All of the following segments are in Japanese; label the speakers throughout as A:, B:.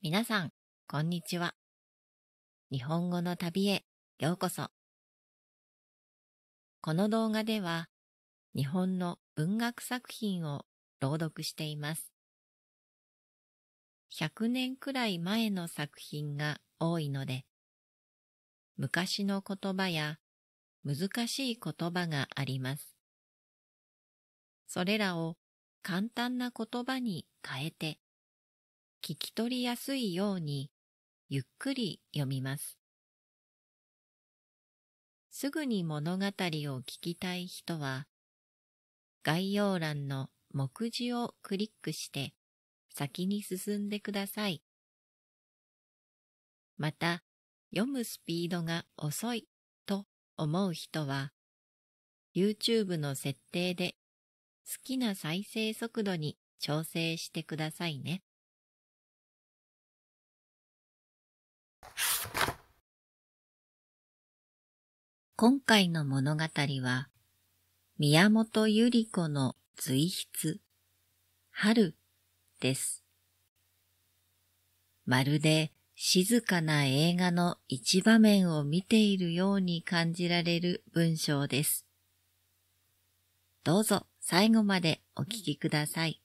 A: 皆さん、こんにちは。日本語の旅へようこそ。この動画では、日本の文学作品を朗読しています。100年くらい前の作品が多いので、昔の言葉や難しい言葉があります。それらを簡単な言葉に変えて聞き取りやすいようにゆっくり読みます。すぐに物語を聞きたい人は、概要欄の目次をクリックして先に進んでください。また、読むスピードが遅いと思う人は、YouTube の設定で好きな再生速度に調整してくださいね。今回の物語は、宮本ゆり子の随筆、春
B: です。まるで静かな映画の一場面を見ているように感じられる文章です。どうぞ最後までお聞きください。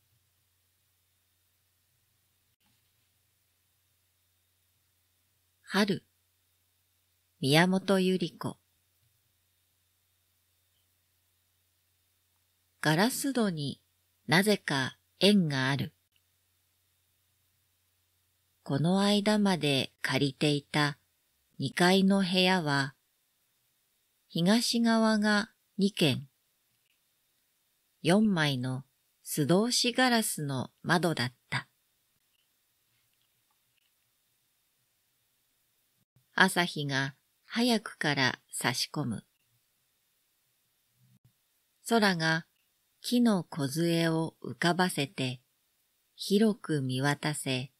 B: 春宮本ゆり子ガラス戸になぜか縁がある。この間まで借りていた二階の部屋は、東側が二軒、四枚の素通しガラスの窓だった。朝日が早くから差し込む。空が木の梢を浮かばせて、広く見渡せ、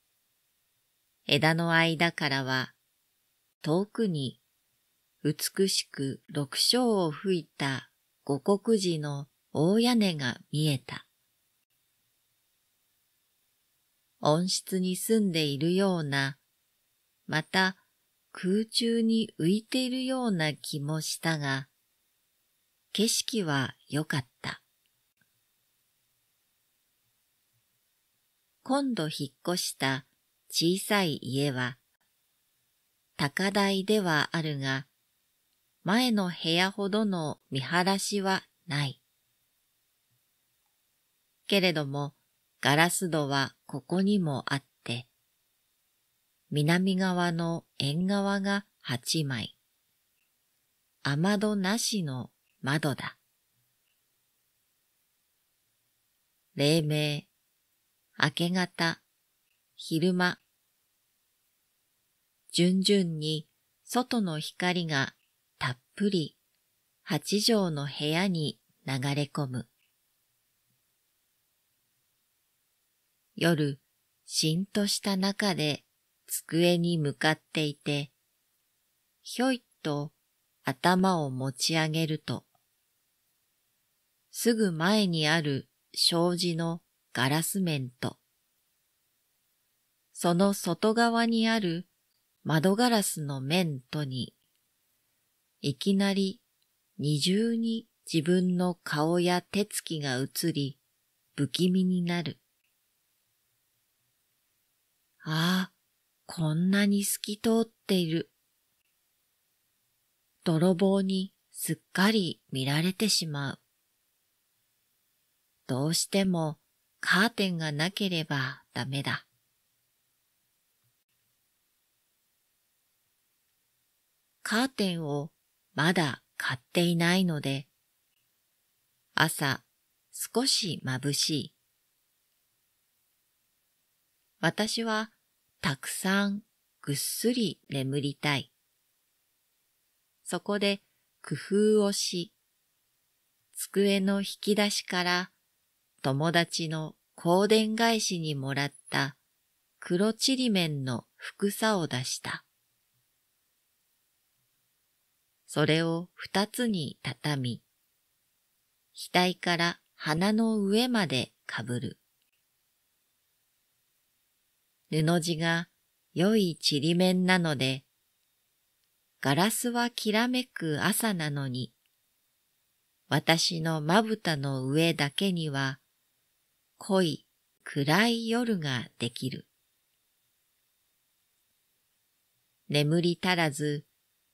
B: 枝の間からは、遠くに、美しく六章を吹いた五国寺の大屋根が見えた。温室に住んでいるような、また空中に浮いているような気もしたが、景色は良かった。今度引っ越した小さい家は、高台ではあるが、前の部屋ほどの見晴らしはない。けれども、ガラス戸はここにもあって、南側の縁側が8枚、雨戸なしの窓だ。黎明、明け方、昼間。順々に外の光がたっぷり八畳の部屋に流れ込む。夜、しんとした中で机に向かっていて、ひょいっと頭を持ち上げると、すぐ前にある障子のガラス面と、その外側にある窓ガラスの面とに、いきなり二重に自分の顔や手つきが映り、不気味になる。ああ、こんなに透き通っている。泥棒にすっかり見られてしまう。どうしてもカーテンがなければダメだ。カーテンをまだ買っていないので、朝少し眩しい。私はたくさんぐっすり眠りたい。そこで工夫をし、机の引き出しから友達の香典返しにもらった黒ちりめんのふくさを出した。それを二つにたたみ、額から鼻の上までかぶる。布地が良いちりめんなので、ガラスはきらめく朝なのに、私のまぶたの上だけには濃い暗い夜ができる。眠り足らず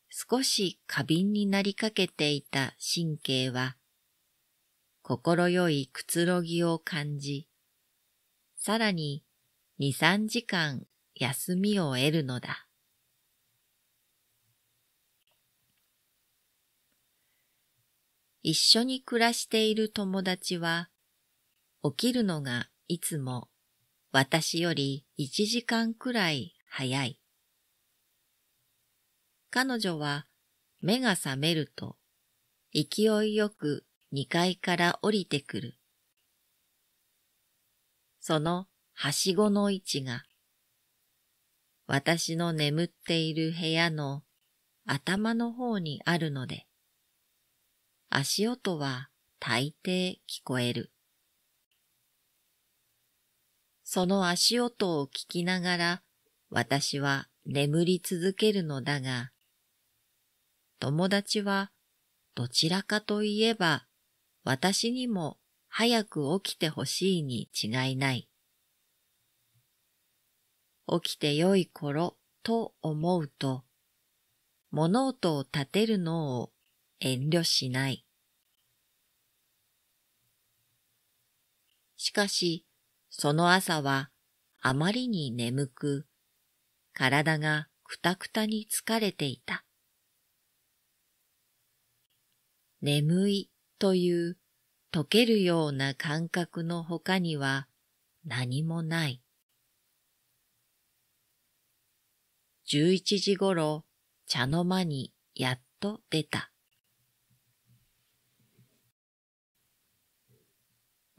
B: 少し過敏になりかけていた神経は、心よいくつろぎを感じ、さらに二三時間休みを得るのだ。一緒に暮らしている友達は、起きるのがいつも私より1時間くらい早い。彼女は目が覚めると勢いよく2階から降りてくる。そのはしごの位置が私の眠っている部屋の頭の方にあるので足音は大抵聞こえる。その足音を聞きながら私は眠り続けるのだが、友達はどちらかといえば私にも早く起きてほしいに違いない。起きてよい頃と思うと、物音を立てるのを遠慮しない。しかし、その朝はあまりに眠く、体がくたくたに疲れていた。眠いという溶けるような感覚の他には何もない。十一時ごろ茶の間にやっと出た。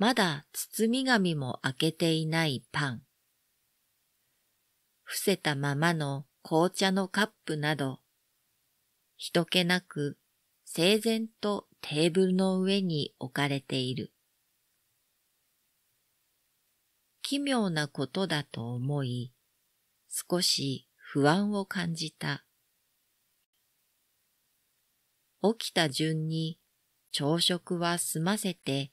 B: まだ包み紙も開けていないパン。伏せたままの紅茶のカップなど、人気なく整然とテーブルの上に置かれている。奇妙なことだと思い、少し不安を感じた。起きた順に朝食は済ませて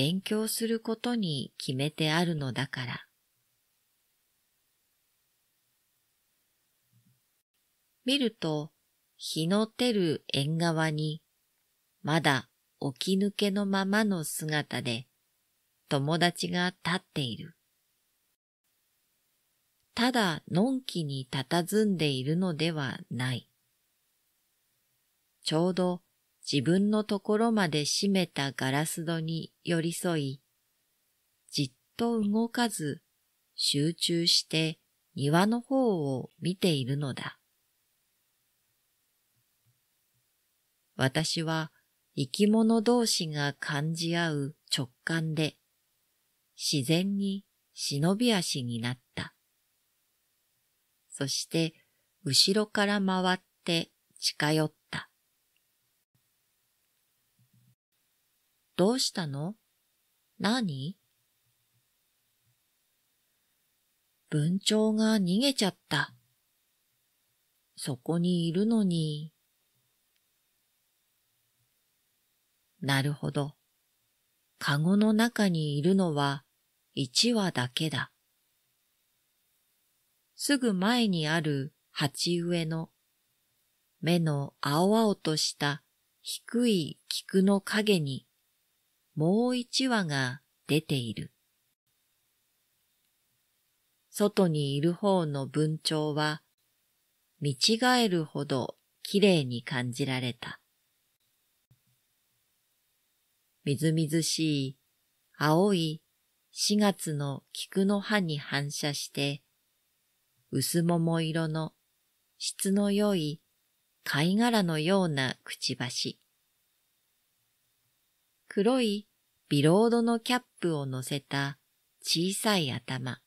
B: 勉強することに決めてあるのだから。見ると、日の照る縁側に、まだ起き抜けのままの姿で、友達が立っている。ただのんきに佇んでいるのではない。ちょうど自分のところまで閉めたガラス戸に寄り添い、じっと動かず集中して庭の方を見ているのだ。私は生き物同士が感じ合う直感で自然に忍び足になった。そして後ろから回って近寄った。どうしたの何文鳥が逃げちゃった。そこにいるのに。なるほど。カゴの中にいるのは一羽だけだ。すぐ前にある鉢植えの目の青々とした低い菊の影にもう一羽が出ている。外にいる方の文鳥は見違えるほどきれいに感じられた。みずみずしい青い4月の菊の葉に反射して薄桃色の質の良い貝殻のようなくちばし。黒いビロードのキャップを乗せた小さい頭。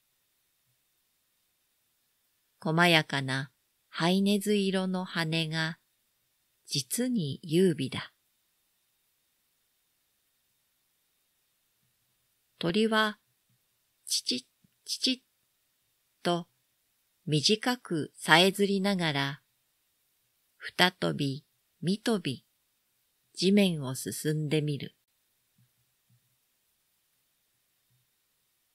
B: 細やかなハイネズ色の羽が実に優美だ。鳥は、チッチチッと短くさえずりながら、ふたとび、みとび、地面を進んでみる。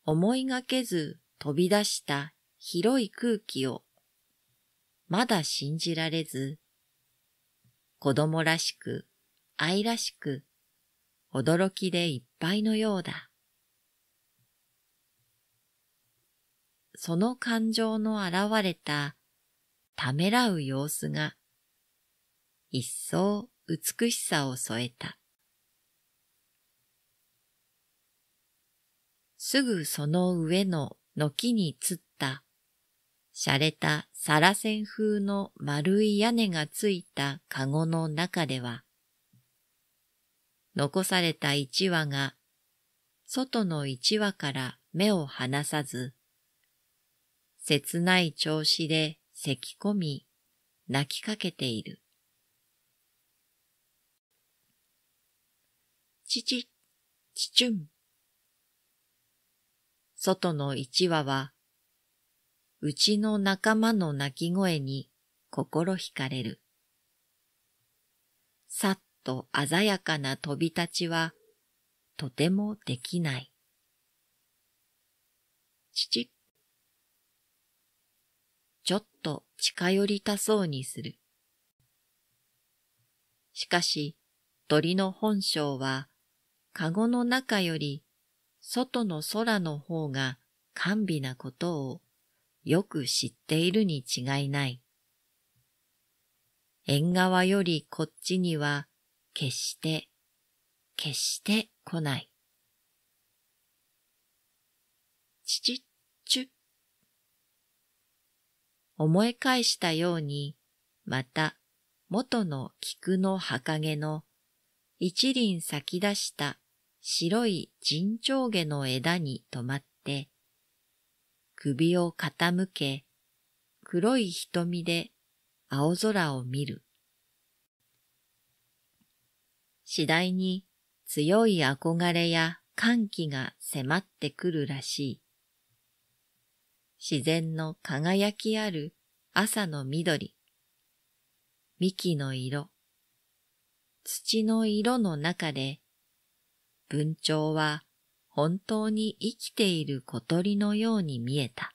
B: 思いがけず飛び出した広い空気を、まだ信じられず、子供らしく、愛らしく、驚きでいっぱいのようだ。その感情の現れた、ためらう様子が、一層美しさを添えた。すぐその上の軒につった、洒落たサラセン風の丸い屋根がついたカゴの中では、残された一羽が、外の一羽から目を離さず、切ない調子で咳き込み、泣きかけている。ちち、ちちゅん。外の一羽は、うちの仲間の鳴き声に心惹かれる。さっと鮮やかな飛び立ちは、とてもできない。ちちちょっと近寄りたそうにする。しかし、鳥の本性は、カゴの中より外の空の方が甘美なことをよく知っているに違いない。縁側よりこっちには決して、決して来ない。ちちっちゅ。思い返したように、また元の菊の墓陰の一輪咲き出した白い人長毛の枝に止まって、首を傾け、黒い瞳で青空を見る。次第に強い憧れや歓喜が迫ってくるらしい。自然の輝きある朝の緑、幹の色、土の色の中で文鳥は本当に生きている小鳥のように見えた。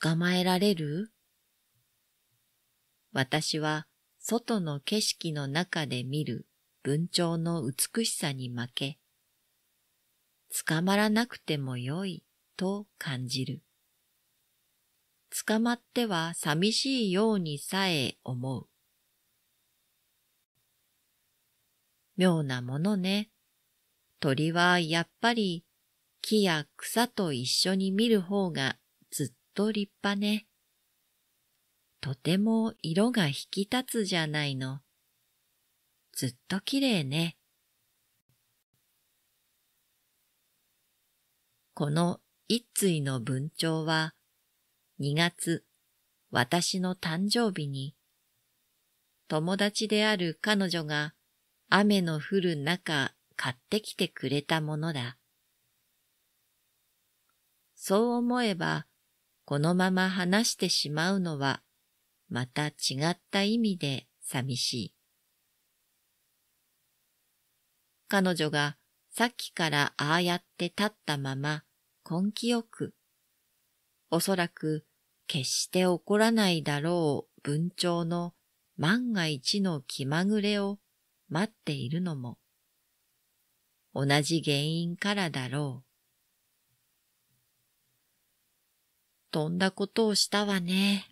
B: 捕まえられる私は外の景色の中で見る文鳥の美しさに負け、捕まらなくてもよいと感じる。捕まっては寂しいようにさえ思う。妙なものね。鳥はやっぱり木や草と一緒に見る方がずっと立派ね。とても色が引き立つじゃないの。ずっと綺麗ね。この一対の文鳥は2月私の誕生日に友達である彼女が雨の降る中買ってきてくれたものだ。そう思えば、このまま話してしまうのは、また違った意味で寂しい。彼女がさっきからああやって立ったまま根気よく、おそらく決して怒らないだろう文鳥の万が一の気まぐれを待っているのも、同じ原因からだろう。飛んだことをしたわね。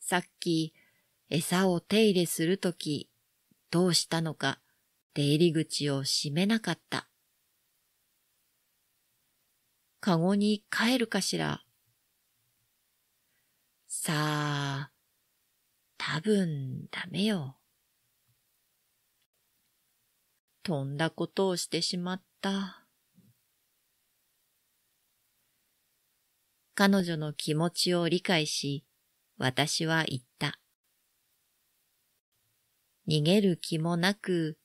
B: さっき、餌を手入れするとき、どうしたのか、出入り口を閉めなかった。かごに帰るかしら。さあ、多分ダメよ。とんだことをしてしまった。彼女の気持ちを理解し、私は言った。逃げる気もなく、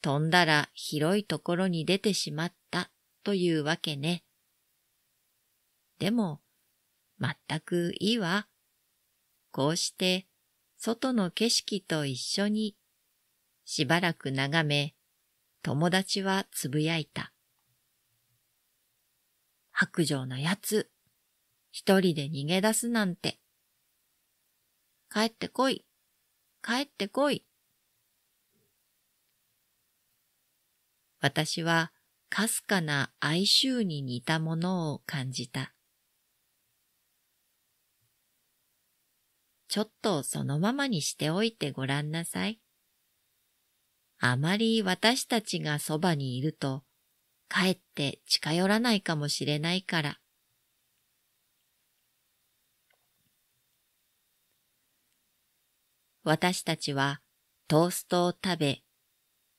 B: 飛んだら広いところに出てしまったというわけね。でも、全くいいわ。こうして、外の景色と一緒に、しばらく眺め、友達はつぶやいた。白状のやつ、一人で逃げ出すなんて。帰ってこい、帰ってこい。私はかすかな哀愁に似たものを感じた。ちょっとそのままにしておいてごらんなさい。あまり私たちがそばにいると、かえって近寄らないかもしれないから。私たちはトーストを食べ、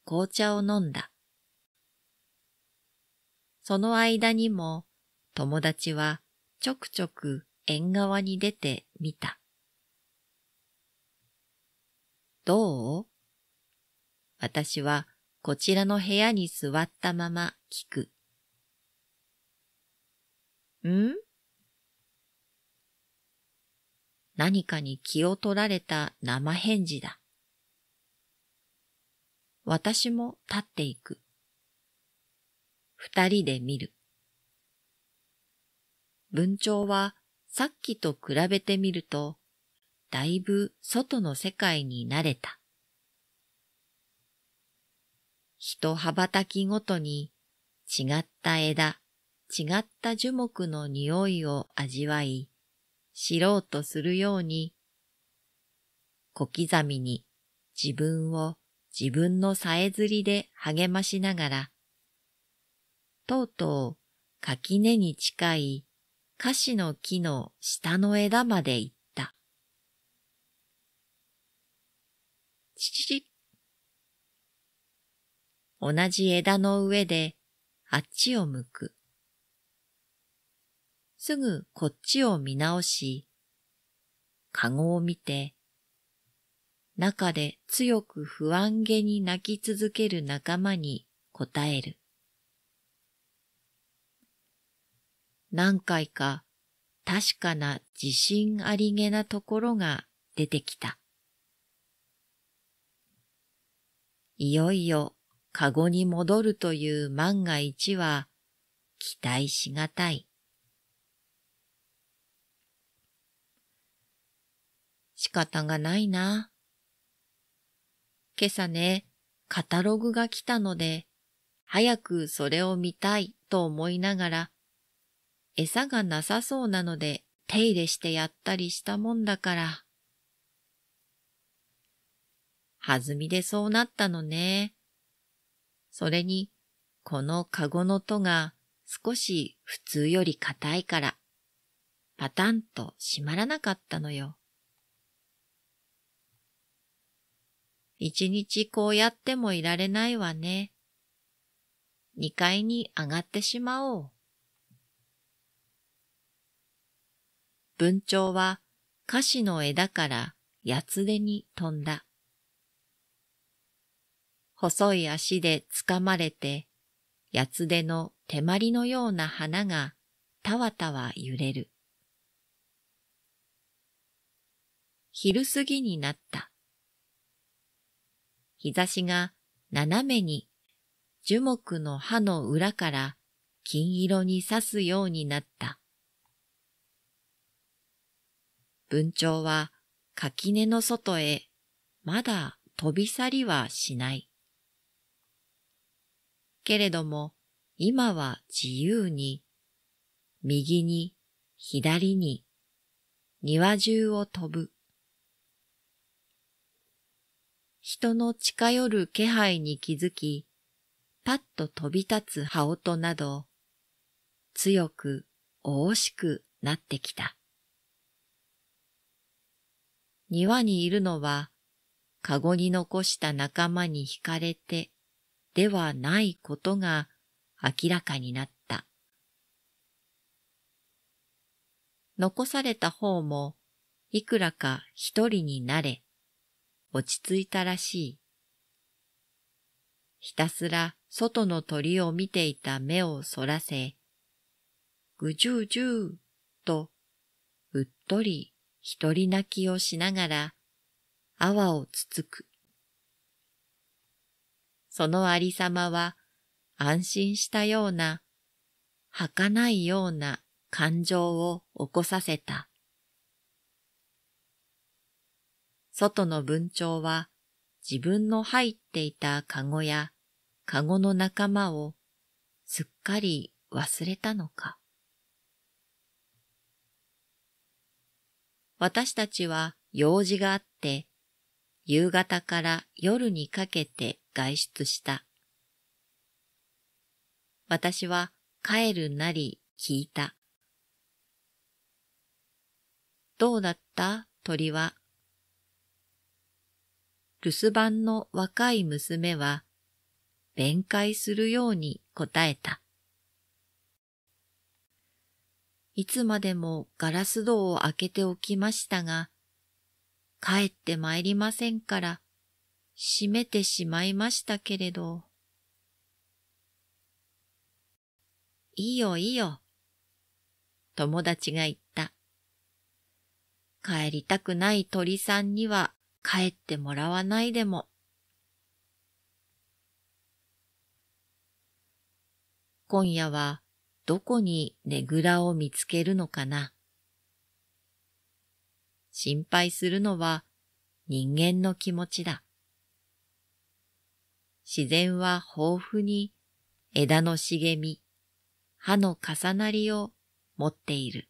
B: 紅茶を飲んだ。その間にも友達はちょくちょく縁側に出てみた。どう私はこちらの部屋に座ったまま聞く。ん何かに気を取られた生返事だ。私も立っていく。二人で見る。文鳥はさっきと比べてみると、だいぶ外の世界に慣れた。一羽ばたきごとに違った枝、違った樹木の匂いを味わい、知ろうとするように、小刻みに自分を自分のさえずりで励ましながら、とうとう垣根に近い菓子の木の下の枝まで行った。同じ枝の上であっちを向く。すぐこっちを見直し、かごを見て、中で強く不安げに泣き続ける仲間に答える。何回か確かな自信ありげなところが出てきた。いよいよカゴに戻るという万が一は期待しがたい。仕方がないな。今朝ね、カタログが来たので、早くそれを見たいと思いながら、餌がなさそうなので手入れしてやったりしたもんだから。弾みでそうなったのね。それに、このカゴの戸が少し普通より硬いから、パタンと閉まらなかったのよ。一日こうやってもいられないわね。二階に上がってしまおう。文鳥は菓子の枝から八つ手に飛んだ。細い足でつかまれて、八つ手の手まりのような花がたわたわ揺れる。昼過ぎになった。日差しが斜めに樹木の葉の裏から金色に刺すようになった。文鳥は垣根の外へまだ飛び去りはしない。けれども今は自由に、右に、左に、庭中を飛ぶ。人の近寄る気配に気づき、パッと飛び立つ羽音など、強く、おおしくなってきた。庭にいるのは、かごに残した仲間に惹かれて、ではないことが明らかになった。残された方もいくらか一人になれ、落ち着いたらしい。ひたすら外の鳥を見ていた目をそらせ、ぐじゅうじゅうとうっとり一人泣きをしながら、泡をつつく。そのありさまは安心したような、儚いような感情を起こさせた。外の文鳥は自分の入っていたカゴやカゴの仲間をすっかり忘れたのか。私たちは用事があって夕方から夜にかけて外出した。私は帰るなり聞いた。どうだった鳥は。留守番の若い娘は、弁解するように答えた。いつまでもガラス戸を開けておきましたが、帰って参りませんから、閉めてしまいましたけれど。いいよいいよ、友達が言った。帰りたくない鳥さんには帰ってもらわないでも。今夜はどこにねぐらを見つけるのかな。心配するのは人間の気持ちだ。自然は豊富に枝の茂み、葉の重なりを持っている。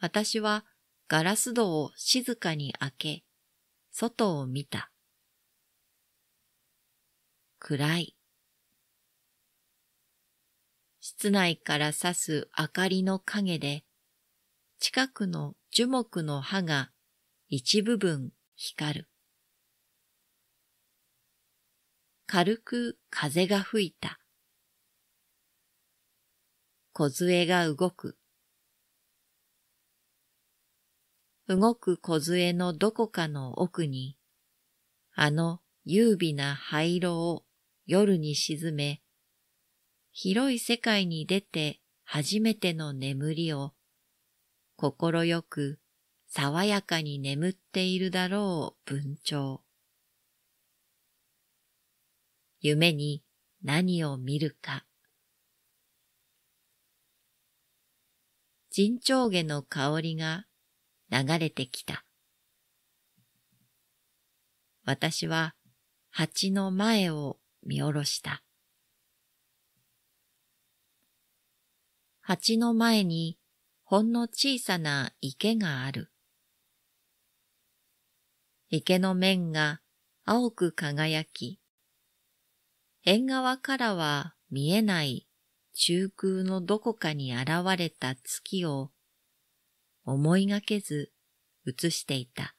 B: 私はガラス戸を静かに開け、外を見た。暗い。室内から刺す明かりの影で、近くの樹木の葉が一部分光る。軽く風が吹いた。小が動く。動く小のどこかの奥に、あの優美な灰色を夜に沈め、広い世界に出て初めての眠りを心よく爽やかに眠っているだろう文鳥。夢に何を見るか。人長毛の香りが流れてきた。私は蜂の前を見下ろした。蜂の前にほんの小さな池がある。池の面が青く輝き、縁側からは見えない中空のどこかに現れた月を思いがけず映していた。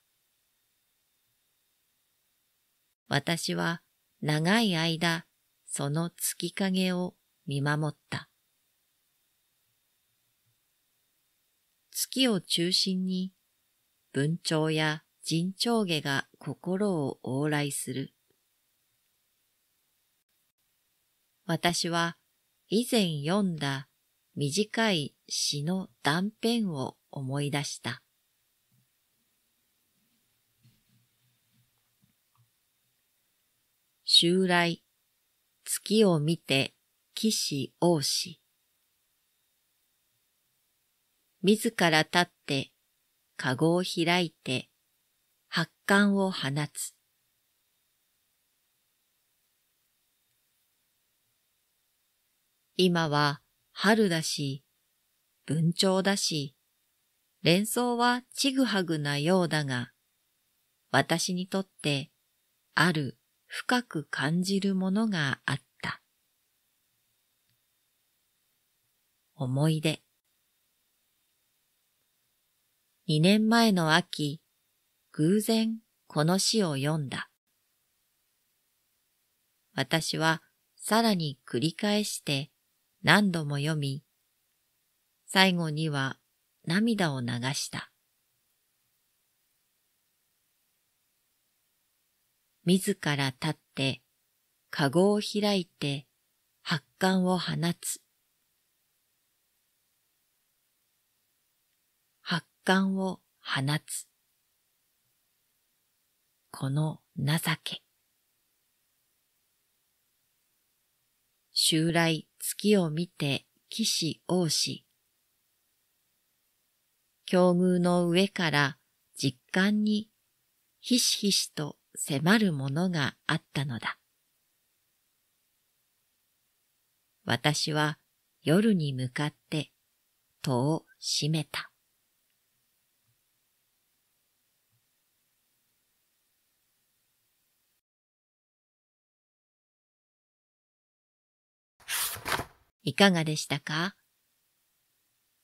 B: 私は長い間その月影を見守った。月を中心に文鳥や人鳥毛が心を往来する。私は以前読んだ短い詩の断片を思い出した。襲来、月を見て騎士王子。自ら立って、かごを開いて、発汗を放つ。今は春だし、文鳥だし、連想はちぐはぐなようだが、私にとってある深く感じるものがあった。思い出。2年前の秋、偶然この詩を読んだ。私はさらに繰り返して何度も読み、最後には涙を流した。自ら立って、かごを開いて、発汗を放つ。感を放つ。この情け。襲来月を見て騎士王子。境遇の上から実感にひしひしと迫るものがあったのだ。私は夜に向かって戸を
A: 閉めた。いかがでしたか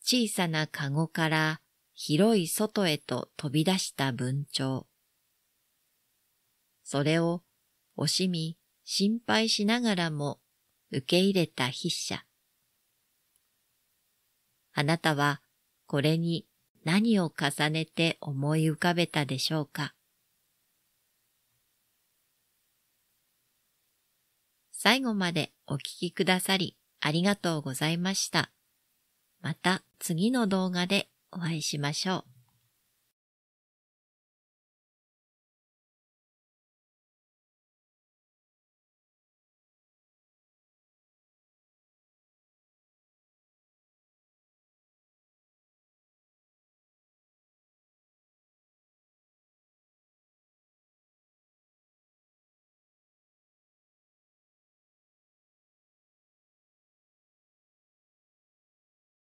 A: 小
B: さなカゴから広い外へと飛び出した文鳥。それを惜しみ心配しながらも受け入れた筆者。あなたはこれに何を重ねて思い浮かべたでしょうか最後ま
A: でお聞きくださりありがとうございました。また次の動画でお会いしましょう。